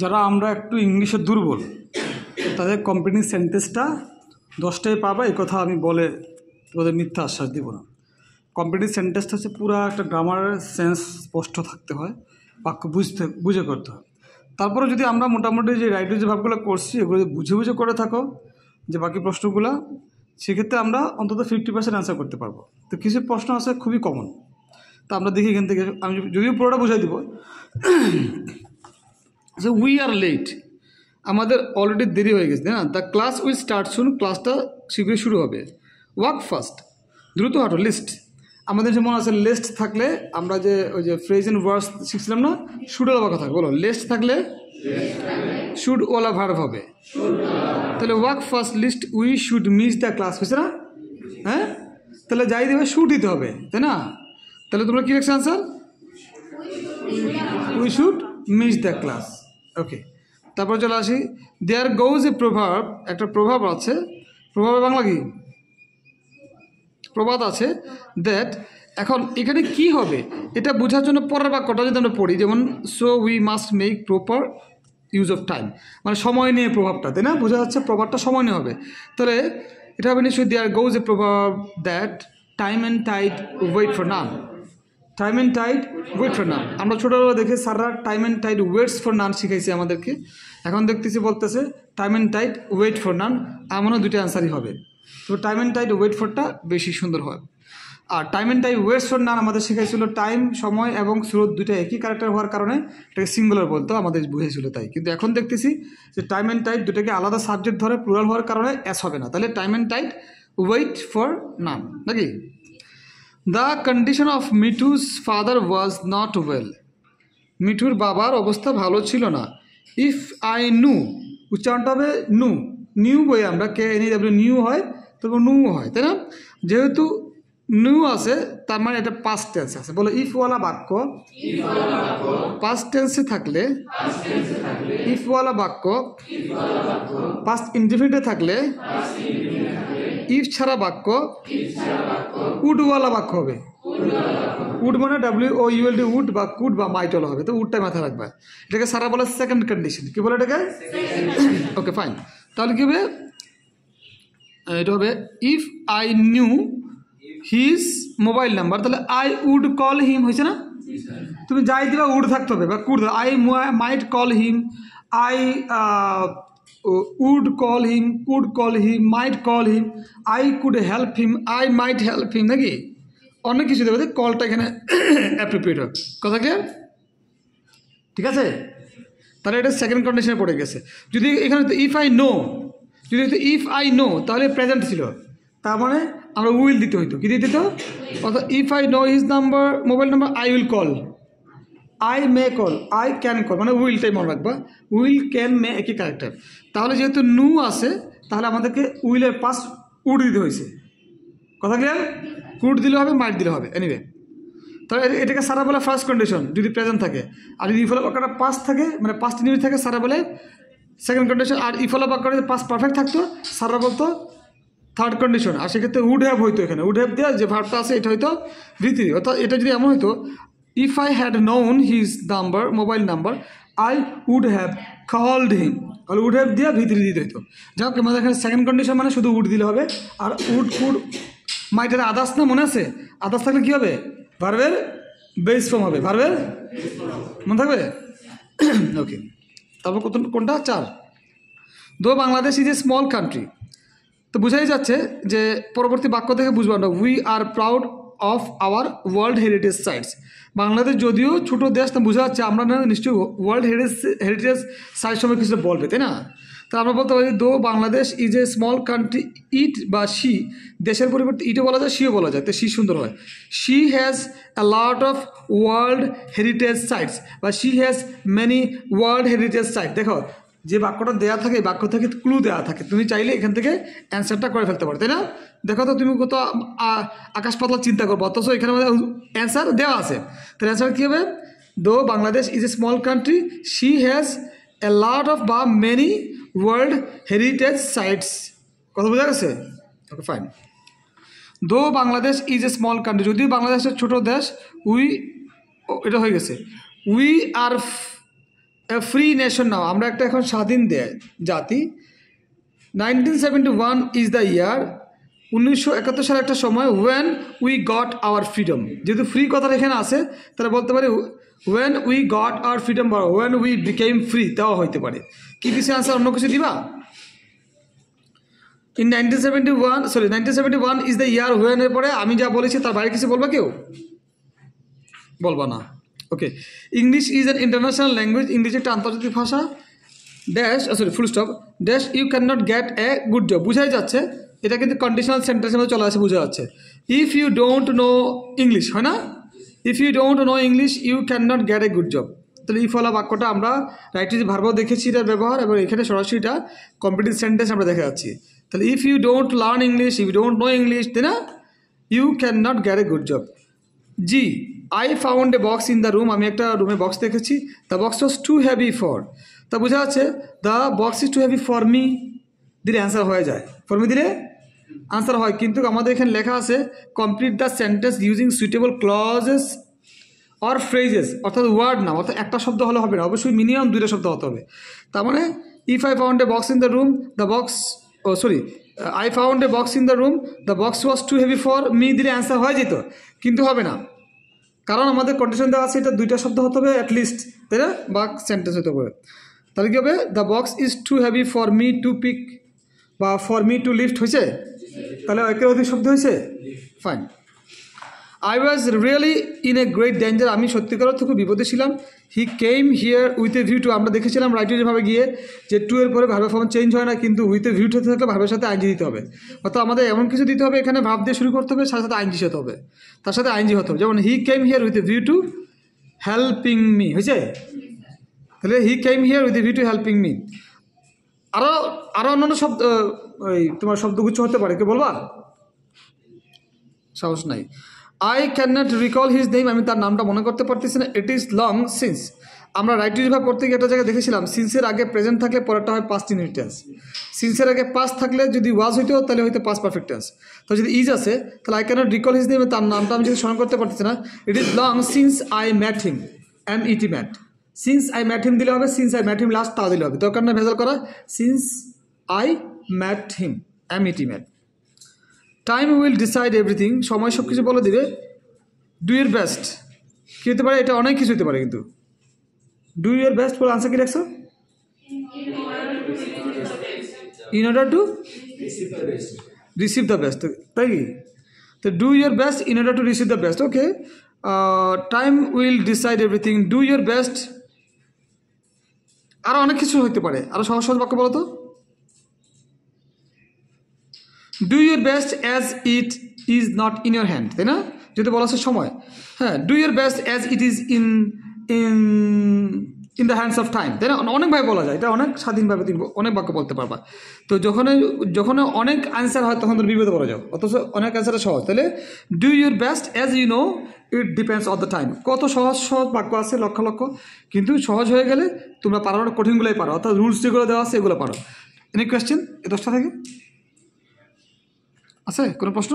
যারা আমরা একটু ইংলিশে দুর্বল তাদের কম্পিটিং সেন্টেন্সটা দশটায় পাবা এই কথা আমি বলে তোমাদের মিথ্যা আশ্বাস দিব না কম্পিটিভ সেন্টেন্সটা হচ্ছে পুরো একটা গ্রামারের সেন্স স্পষ্ট থাকতে হয় বাক্য বুঝতে বুঝে করতে হয় তারপরে যদি আমরা মোটামুটি যে রাইটের যে ভাবগুলো করছি এগুলো যদি বুঝে বুঝে করে থাকো যে বাকি প্রশ্নগুলো সেক্ষেত্রে আমরা অন্তত ফিফটি পার্সেন্ট অ্যান্সার করতে পারবো তো কিছু প্রশ্ন আছে খুবই কমন তা আমরা দেখি এখান থেকে আমি যদিও পুরোটা বুঝাই দিব আচ্ছা উই আর লেট আমাদের অলরেডি দেরি হয়ে গেছে না দ্য ক্লাস উইল স্টার্ট শুন ক্লাসটা শীঘ্রই শুরু হবে ওয়াক ফার্স্ট দ্রুত হাঁটো লিস্ট আমাদের যে মনে আছে লেস্ট থাকলে আমরা যে ওই যে ফ্রেজ এন্ড ওয়ার্স শিখছিলাম না শুড ওলা কথা বলো লেস্ট থাকলে শুড ওলা ভার্ভ হবে তাহলে walk first list we should miss the class হয়েছে না হ্যাঁ তাহলে যাই দেবে শু দিতে হবে তাই না তাহলে তোমরা কী রাখছো answer we should miss the class okay তারপর চলে আসি দেয়ার গৌজ এ প্রভাব একটা প্রভাব আছে প্রভাবে বাংলা কি প্রবাদ আছে দ্যাট এখন এখানে কি হবে এটা বোঝার জন্য পরের বাক্যটা যদি আমরা পড়ি যেমন so we must make proper use of time মানে সময় নিয়ে প্রভাবটা তাই না বোঝা যাচ্ছে প্রভাবটা সময় নিয়ে হবে তাহলে এটা হবে নিশ্চয়ই দেয়ার goes a proverb that time and tide wait for none time and tide wait for none আমরা ছোটোবেলা দেখে সাররা time and tide waits for none শিখাইছে আমাদেরকে এখন দেখতেছি বলতেছে time and tide wait for none এমনও দুইটা অ্যান্সারই হবে তো টাইম অ্যান্ড টাইট ওয়েট ফরটা বেশি সুন্দর হয় আর time and tide waits for none আমাদের শেখাইছিল টাইম সময় এবং স্রোত দুটো একই ক্যারেক্টার হওয়ার কারণে এটাকে সিঙ্গুলার বলতো আমাদের বুঝেছিল তাই কিন্তু এখন দেখতেছি যে টাইম অ্যান্ড টাইট দুটাকে আলাদা সাবজেক্ট ধরে প্লুরাল হওয়ার কারণে অ্যাস হবে না তাহলে time and tide wait for none নাকি the condition of Mithu's father was not well মিঠুর বাবার অবস্থা ভালো ছিল না ইফ আই নু উচ্চারণটা হবে নু নিউ বই আমরা কে এন ডাব্লিউ নিউ হয় তারপর নু হয় তাই না যেহেতু নিউ আছে তার মানে এটা পাস্ট টেন্সে আছে বলো ইফওয়ালা বাক্য পাস্ট টেন্সে থাকলে ইফওয়ালা বাক্য পাস্ট ইনডিফিনিটে থাকলে ইফ ছাড়া বাক্য উডওয়ালা বাক্য হবে উড মানে W O U L D would বা কুড বা মাইটল হবে তো উডটাই মাথায় রাখবে এটাকে সারা বলে সেকেন্ড কন্ডিশন কী বলে এটাকে ওকে ফাইন তাহলে কী হবে এটা হবে if I knew his mobile number তাহলে আই উড কল হিম হয়েছে না তুমি যাই দিবা উড থাকতে হবে বা could I might call him I would call him could call him might call him I could help him I might help him নাকি অনেক কিছু দেবে কলটা এখানে অ্যাপ্রোপ্রিয়েট হবে কথা কে ঠিক আছে তাহলে এটা সেকেন্ড কন্ডিশনে পড়ে গেছে যদি এখানে তো ইফ আই নো যদি ইফ আই নো তাহলে প্রেজেন্ট ছিল তার মানে আমরা উইল দিতে হইতো কী দিতে হতো অর্থাৎ if I know is number mobile number I will call I may call I can call মানে উইলটাই মনে রাখবা উইল ক্যান মে একই ক্যারেক্টার তাহলে যেহেতু নু আছে তাহলে আমাদেরকে উইলের পাস উড দিতে হয়েছে কথা গেল কুট দিলে হবে মাইট দিলে হবে এনিওয়ে তাহলে এটাকে সারা বলে ফার্স্ট কন্ডিশন যদি প্রেজেন্ট থাকে আর যদি ইফলা বাক্যটা পাস থাকে মানে পাঁচটি নিউজ থাকে সারা বলে সেকেন্ড কন্ডিশন আর ইফলা বাক্যটা যদি পাস পারফেক্ট থাকতো সারা বলতো থার্ড কন্ডিশন আর সেক্ষেত্রে উড হ্যাভ হইতো এখানে উড হ্যাভ দেওয়া যে ভার্বটা আছে এটা হয়তো ভিত্তি অর্থাৎ এটা যদি এমন হইতো if I had known his number mobile number I would have called him তাহলে উড হ্যাভ দিয়ে ভিতরে দিতে হতো যাই হোক আমাদের এখানে সেকেন্ড কন্ডিশন মানে শুধু উড দিলে হবে আর উড উড মাইটার আদার্স না মনে আছে আদার্স থাকলে কী হবে ভার্বের বেস ফর্ম হবে ভার্বের মনে থাকবে ওকে তারপর কত কোনটা চার though Bangladesh is a small country তো বুঝাই যাচ্ছে যে পরবর্তী বাক্য থেকে বুঝবো না we are proud of our world heritage sites Bangladesh যদিও ছোটো দেশ না বোঝা যাচ্ছে আমরা না নিশ্চয়ই ওয়ার্ল্ড হেরিটেজ হেরিটেজ সাইট সম্পর্কে কিছু বলবে তাই না তা আমরা বলতে পারি though Bangladesh is a small country it বা শি দেশের পরিবর্তে ইটও বলা যায় শিও বলা যায় তো শি সুন্দর হয় she has a lot of world heritage sites বা she has many world heritage site দেখো যে বাক্যটা দেয়া থাকে বাক্য থেকে ক্লু দেওয়া থাকে তুমি চাইলে এখান থেকে অ্যান্সারটা করে ফেলতে পারো তাই না দেখো তো তুমি কত আকাশ পাতলা চিন্তা করবো অথচ এখানে আমাদের অ্যান্সার দেওয়া আছে তাহলে অ্যান্সার কী হবে though Bangladesh is a small country she has a lot of বা মেনি ওয়ার্ল্ড হেরিটেজ সাইটস কথা বোঝা গেছে okay fine though Bangladesh is a small country যদিও বাংলাদেশের ছোটো দেশ উই এটা হয়ে গেছে we are free nation now আমরা একটা এখন স্বাধীন জাতি nineteen seventy one is the year উনিশশো একাত্তর সালে একটা সময় when we got our freedom যেহেতু ফ্রি কথাটা এখানে আসে তারা বলতে পারি when we got our freedom বা ওয়েন উই বিকেম ফ্রি তাও হইতে পারে কি কিছু আনসার অন্য কিছু দিবা in nineteen seventy one sorry nineteen seventy one is the year ওয়েনের পরে আমি যা বলেছি তার বাইরে কিছু বলবা কেউ বলবা না okay English is an international language English একটা আন্তর্জাতিক ভাষা dash sorry full stop dash you can not get a good job বোঝাই যাচ্ছে এটা কিন্তু কন্ডিশনাল সেন্টেন্সের মধ্যে চলে আসে বোঝা যাচ্ছে if you don't know English হয় না if you don't know English you can not get a good job তাহলে ইফলা বাক্যটা আমরা রাইট ইজ ভার্ব দেখেছি এটার ব্যবহার এবং এখানে সরাসরি এটা কম্পিটিভ সেন্টেন্স আমরা দেখা যাচ্ছি তাহলে if you don't learn English if you don't know English তাই না you can not get a good job জি I found a box in the room আমি একটা রুমে বক্স দেখেছি the box was too heavy for তা বোঝা যাচ্ছে the box is too heavy for me দিলে অ্যান্সার হয়ে যায় ফর মি দিলে আনসার হয় কিন্তু আমাদের এখানে লেখা আছে complete the sentence using suitable clauses or phrases অর্থাৎ ওয়ার্ড না অর্থাৎ একটা শব্দ হলে হবে না অবশ্যই মিনিমাম দুইটা শব্দ হতে হবে তার মানে if I found a box in the room the box oh sorry I found a box in the room the box was too heavy for me দিলে অ্যান্সার হয়ে যেত কিন্তু হবে না কারণ আমাদের কন্ডিশন দেওয়া আছে এটা দুইটা শব্দ হতে হবে অ্যাটলিস্ট তাই না বা সেন্টেন্স হতে হবে তাহলে কী হবে the box is too heavy for me to pick বা ফর মি টু লিফট হয়েছে তাহলে একের অধিক শব্দ হয়েছে fine I was really in a great danger আমি সত্যিকার অর্থে খুব বিপদে ছিলাম he came here with a view to আমরা দেখেছিলাম ভাবে গিয়ে যে টু এর পরে ভাবের ফর্ম চেঞ্জ হয় না কিন্তু উইথ এ ভিউ টু থাকলে ভাবের সাথে আইনজি দিতে হবে অর্থাৎ আমাদের এমন কিছু দিতে হবে এখানে ভাব দিয়ে শুরু করতে হবে সাথে সাথে আইনজি হতে হবে তার সাথে আইনজি হতে হবে যেমন he came here with a view to helping me হয়েছে তাহলে he came here with a view to helping me আরও আরও অন্যান্য শব্দ ওই তোমার শব্দগুচ্ছ হতে পারে কে বলবা সাহস নাই I can not recall his name আমি তার নামটা মনে করতে পারতেছি না ইট ইজ লং সিন্স আমরা রাইট বিভাগ করতে গিয়ে একটা জায়গায় দেখেছিলাম সিন্সের আগে প্রেজেন্ট থাকলে পরেরটা হয় পাস্ট ইনহেরিটেন্স সিন্সের আগে পাস থাকলে যদি ওয়াজ হইতো তাহলে হইতো পাস পারফেক্ট টেন্স তো যদি ইজ আছে তাহলে I cannot recall his name তার নামটা আমি যদি স্মরণ করতে পারতেছি না it is long since I met him M E T met since I met him দিলে হবে since I met him last তা দিলে হবে দরকার না ভেজাল করা since I met him M E T met time will decide everything সময় সব কিছু বলে দিবে ডু ইউর বেস্ট কী হতে পারে এটা অনেক কিছু হতে পারে কিন্তু ডু ইয়ার বেস্ট বলে আনসার কি রাখছো in order to receive the best তাই কি তো do your best in order to receive the best okay time will decide everything do your best আরও অনেক কিছু হতে পারে আরও সহজ সহজ বাক্য বলো তো do your best as it is not in your hand তাই না যদি বলা আছে সময় হ্যাঁ do your best as it is in in in the hands of time তাই না অনেকভাবে বলা যায় এটা অনেক স্বাধীনভাবে তুমি অনেক বাক্য বলতে পারবা তো যখন যখন অনেক অ্যান্সার হয় তখন তুমি বিপদে বলা যাও অথচ অনেক অ্যান্সারটা সহজ তাহলে do your best as you know it depends on the time কত সহজ সহজ বাক্য আছে লক্ষ লক্ষ কিন্তু সহজ হয়ে গেলে তোমরা পারো কঠিনগুলোই পারো অর্থাৎ রুলস যেগুলো দেওয়া আছে এগুলো পারো এনি কোয়েশ্চেন এ দশটা থেকে আছে কোনো প্রশ্ন